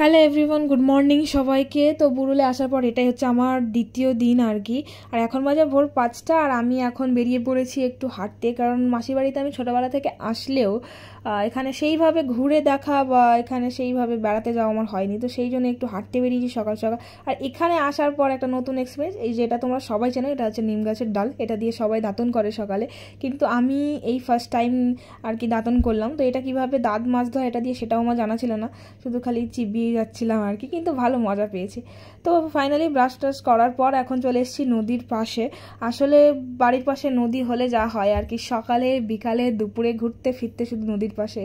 hello everyone good morning সবাইকে তো বুরুলে আসার পর এটাই হচ্ছে আমার দ্বিতীয় দিন আর কি আর এখন বাজে ভোর পাঁচটা আর আমি এখন বেরিয়ে পড়েছি একটু হাঁটতে কারণ মাসির বাড়িতে আমি ছোটোবেলা থেকে আসলেও এখানে সেইভাবে ঘুরে দেখা বা এখানে সেইভাবে বেড়াতে যাওয়া আমার হয়নি তো সেই জন্য একটু হাঁটতে বেরিয়েছি সকাল সকাল আর এখানে আসার পর একটা নতুন এক্সপিরিয়েন্স এই যেটা তোমরা সবাই চেনো এটা হচ্ছে নিম গাছের ডাল এটা দিয়ে সবাই দাঁতন করে সকালে কিন্তু আমি এই ফার্স্ট টাইম আর কি দাঁতন করলাম তো এটা কিভাবে দাঁত মাছ ধোয়া এটা দিয়ে সেটাও আমার জানা ছিল না শুধু খালি চিবিয়ে এড়িয়ে যাচ্ছিলাম আর কি কিন্তু ভালো মজা পেয়েছি তো ফাইনালি ব্রাশ টাশ করার পর এখন চলে এসেছি নদীর পাশে আসলে বাড়ির পাশে নদী হলে যা হয় আর কি সকালে বিকালে দুপুরে ঘুরতে ফিরতে শুধু নদীর পাশে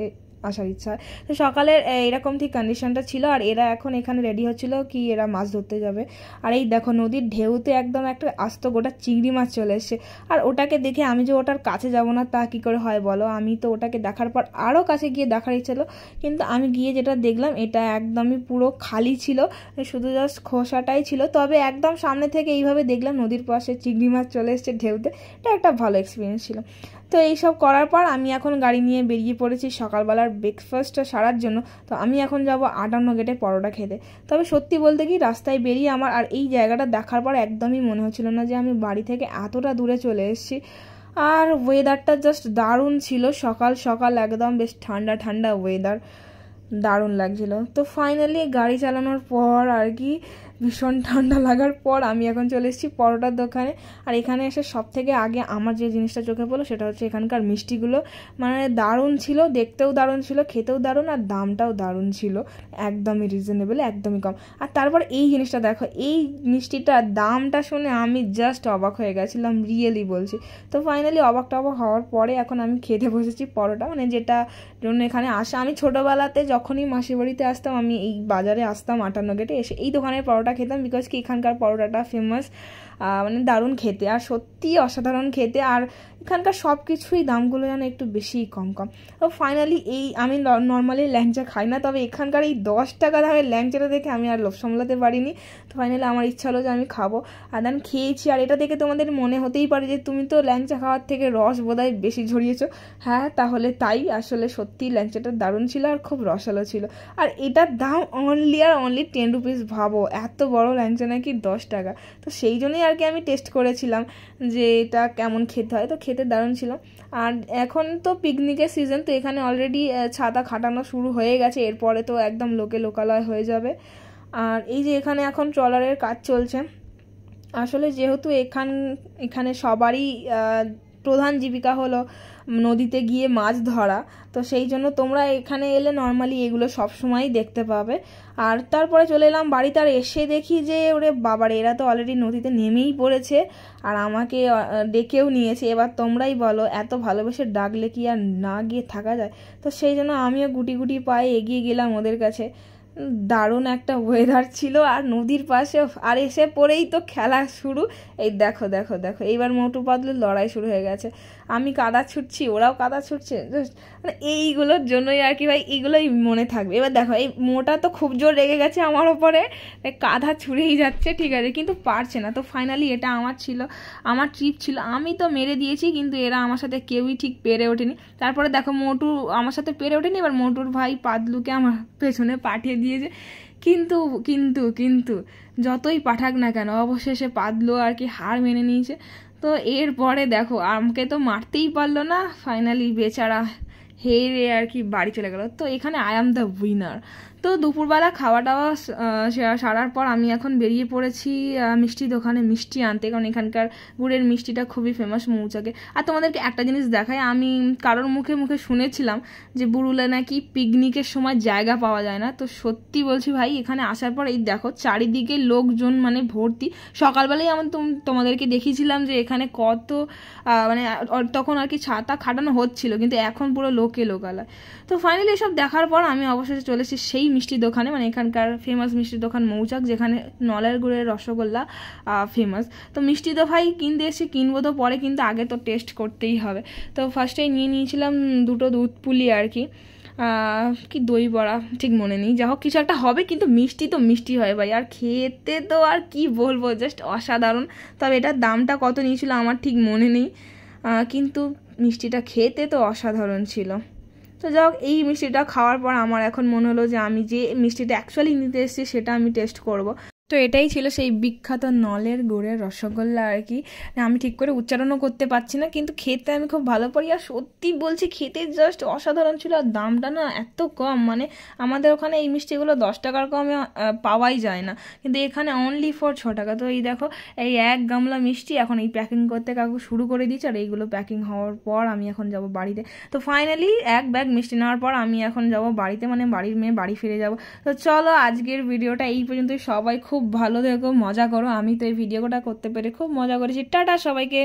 আসার ইচ্ছা হয় তো সকালের এরকম ঠিক কন্ডিশনটা ছিল আর এরা এখন এখানে রেডি হচ্ছিলো কি এরা মাছ ধরতে যাবে আর এই দেখো নদীর ঢেউতে একদম একটা আস্ত গোটা চিংড়ি মাছ চলে এসছে আর ওটাকে দেখে আমি যে ওটার কাছে যাব না তা কি করে হয় বলো আমি তো ওটাকে দেখার পর আরও কাছে গিয়ে দেখার ইচ্ছা কিন্তু আমি গিয়ে যেটা দেখলাম এটা একদমই পুরো খালি ছিল শুধু জাস্ট খোসাটাই ছিল তবে একদম সামনে থেকে এইভাবে দেখলাম নদীর পাশে চিংড়ি মাছ চলে এসছে ঢেউতে এটা একটা ভালো এক্সপিরিয়েন্স ছিল তো এই সব করার পর আমি এখন গাড়ি নিয়ে বেরিয়ে পড়েছি সকালবেলার ব্রেকফাস্টটা সারার জন্য তো আমি এখন যাব আটান্ন গেটে পরোটা খেতে তবে সত্যি বলতে কি রাস্তায় বেরিয়ে আমার আর এই জায়গাটা দেখার পর একদমই মনে হচ্ছিল না যে আমি বাড়ি থেকে এতটা দূরে চলে এসেছি আর ওয়েদারটা জাস্ট দারুণ ছিল সকাল সকাল একদম বেশ ঠান্ডা ঠান্ডা ওয়েদার দারুণ লাগছিল তো ফাইনালি গাড়ি চালানোর পর আর কি ভীষণ ঠান্ডা লাগার পর আমি এখন চলে এসেছি পরোটার দোকানে আর এখানে এসে সব থেকে আগে আমার যে জিনিসটা চোখে পড়লো সেটা হচ্ছে এখানকার মিষ্টিগুলো মানে দারুণ ছিল দেখতেও দারুণ ছিল খেতেও দারুণ আর দামটাও দারুণ ছিল একদমই রিজনেবল একদমই কম আর তারপর এই জিনিসটা দেখো এই মিষ্টিটার দামটা শুনে আমি জাস্ট অবাক হয়ে গেছিলাম রিয়েলি বলছি তো ফাইনালি অবাক টবাক হওয়ার পরে এখন আমি খেতে বসেছি পরোটা মানে যেটা জন্য এখানে আসা আমি ছোটোবেলাতে যখনই মাসির বাড়িতে আসতাম আমি এই বাজারে আসতাম আটান্ন গেটে এসে এই দোকানের পরোটা পরোটা খেতাম বিকজ কি এখানকার পরোটাটা ফেমাস মানে দারুণ খেতে আর সত্যিই অসাধারণ খেতে আর এখানকার সব কিছুই দামগুলো যেন একটু বেশিই কম কম তো ফাইনালি এই আমি নর্মালি ল্যাংচা খাই না তবে এখানকার এই দশ টাকা দামের ল্যাংচাটা দেখে আমি আর লোভ সামলাতে পারিনি তো ফাইনালি আমার ইচ্ছা হলো যে আমি খাবো আর দেন খেয়েছি আর এটা দেখে তোমাদের মনে হতেই পারে যে তুমি তো ল্যাংচা খাওয়ার থেকে রস বোধহয় বেশি ঝরিয়েছো হ্যাঁ তাহলে তাই আসলে সত্যি ল্যাংচাটা দারুণ ছিল আর খুব রসালো ছিল আর এটার দাম অনলি আর অনলি টেন রুপিস ভাবো এত বড় ল্যাংচা নাকি দশ টাকা তো সেই জন্যই আর আর কি আমি টেস্ট করেছিলাম যে এটা কেমন খেতে হয় তো খেতে দারুণ ছিল আর এখন তো পিকনিকের সিজন তো এখানে অলরেডি ছাতা খাটানো শুরু হয়ে গেছে এরপরে তো একদম লোকে লোকালয় হয়ে যাবে আর এই যে এখানে এখন ট্রলারের কাজ চলছে আসলে যেহেতু এখান এখানে সবারই প্রধান জীবিকা হলো নদীতে গিয়ে মাছ ধরা তো সেই জন্য তোমরা এখানে এলে নর্মালি এগুলো সব সময়ই দেখতে পাবে আর তারপরে চলে এলাম বাড়িতে আর এসে দেখি যে ওরে বাবার এরা তো অলরেডি নদীতে নেমেই পড়েছে আর আমাকে ডেকেও নিয়েছে এবার তোমরাই বলো এত ভালোবেসে ডাকলে কি আর না গিয়ে থাকা যায় তো সেই জন্য আমিও গুটি গুটি পায়ে এগিয়ে গেলাম ওদের কাছে দারুণ একটা ওয়েদার ছিল আর নদীর পাশে আর এসে পরেই তো খেলা শুরু এই দেখো দেখো দেখো এইবার মোটু পাতলুর লড়াই শুরু হয়ে গেছে আমি কাদা ছুটছি ওরাও কাদা ছুটছে জাস্ট মানে এইগুলোর জন্যই আর কি ভাই এইগুলোই মনে থাকবে এবার দেখো এই মোটা তো খুব জোর রেগে গেছে আমার ওপরে কাদা ছুঁড়েই যাচ্ছে ঠিক আছে কিন্তু পারছে না তো ফাইনালি এটা আমার ছিল আমার ট্রিপ ছিল আমি তো মেরে দিয়েছি কিন্তু এরা আমার সাথে কেউই ঠিক পেরে ওঠেনি তারপরে দেখো মোটু আমার সাথে পেরে ওঠেনি এবার মোটুর ভাই পাতলুকে আমার পেছনে পাঠিয়ে দিয়েছে কিন্তু কিন্তু কিন্তু যতই পাঠাক না কেন অবশেষে পাতলো আর কি হার মেনে নিয়েছে তো এরপরে দেখো আমাকে তো মারতেই পারলো না ফাইনালি বেচারা হেরে আর কি বাড়ি চলে গেল তো এখানে আই অ্যাম দ্য উইনার তো দুপুরবেলা খাওয়া দাওয়া সারার পর আমি এখন বেরিয়ে পড়েছি মিষ্টি দোকানে মিষ্টি আনতে কারণ এখানকার গুড়ের মিষ্টিটা খুবই ফেমাস মৌচাকে আর তোমাদেরকে একটা জিনিস দেখায় আমি কারোর মুখে মুখে শুনেছিলাম যে বুরুলে নাকি পিকনিকের সময় জায়গা পাওয়া যায় না তো সত্যি বলছি ভাই এখানে আসার পর এই দেখো চারিদিকে লোকজন মানে ভর্তি সকালবেলায় আমার তোমাদেরকে দেখিয়েছিলাম যে এখানে কত মানে তখন আর কি ছাতা খাটানো হচ্ছিল কিন্তু এখন পুরো লোকে লোকালয় তো ফাইনালি এসব দেখার পর আমি অবশেষে চলেছি সেই মিষ্টি দোকানে মানে এখানকার ফেমাস মিষ্টি দোকান মৌচাক যেখানে নলের গুড়ের রসগোল্লা ফেমাস তো মিষ্টি তো ভাই কিনতে এসে কিনবো তো পরে কিন্তু আগে তো টেস্ট করতেই হবে তো ফার্স্টেই নিয়ে নিয়েছিলাম দুটো দুধ পুলি আর কি কি দই বড়া ঠিক মনে নেই যা হোক কিছু একটা হবে কিন্তু মিষ্টি তো মিষ্টি হয় ভাই আর খেতে তো আর কি বলবো জাস্ট অসাধারণ তবে এটার দামটা কত নিয়েছিল আমার ঠিক মনে নেই কিন্তু মিষ্টিটা খেতে তো অসাধারণ ছিল তো যাই হোক এই মিষ্টিটা খাওয়ার পর আমার এখন মনে হলো যে আমি যে মিষ্টিটা অ্যাকচুয়ালি নিতে এসেছি সেটা আমি টেস্ট করব তো এটাই ছিল সেই বিখ্যাত নলের গোড়ের রসগোল্লা আর কি আমি ঠিক করে উচ্চারণও করতে পারছি না কিন্তু খেতে আমি খুব ভালো পারি আর সত্যি বলছি খেতে জাস্ট অসাধারণ ছিল আর দামটা না এত কম মানে আমাদের ওখানে এই মিষ্টিগুলো দশ টাকার কমে পাওয়াই যায় না কিন্তু এখানে অনলি ফর ছ টাকা তো এই দেখো এই এক গামলা মিষ্টি এখন এই প্যাকিং করতে কাকু শুরু করে দিয়েছে আর এইগুলো প্যাকিং হওয়ার পর আমি এখন যাব বাড়িতে তো ফাইনালি এক ব্যাগ মিষ্টি নেওয়ার পর আমি এখন যাব বাড়িতে মানে বাড়ির মেয়ে বাড়ি ফিরে যাব তো চলো আজকের ভিডিওটা এই পর্যন্তই সবাই খুব খুব ভালো থেকো মজা করো আমি তো এই ভিডিওটা করতে পেরে খুব মজা করেছি টাটা সবাইকে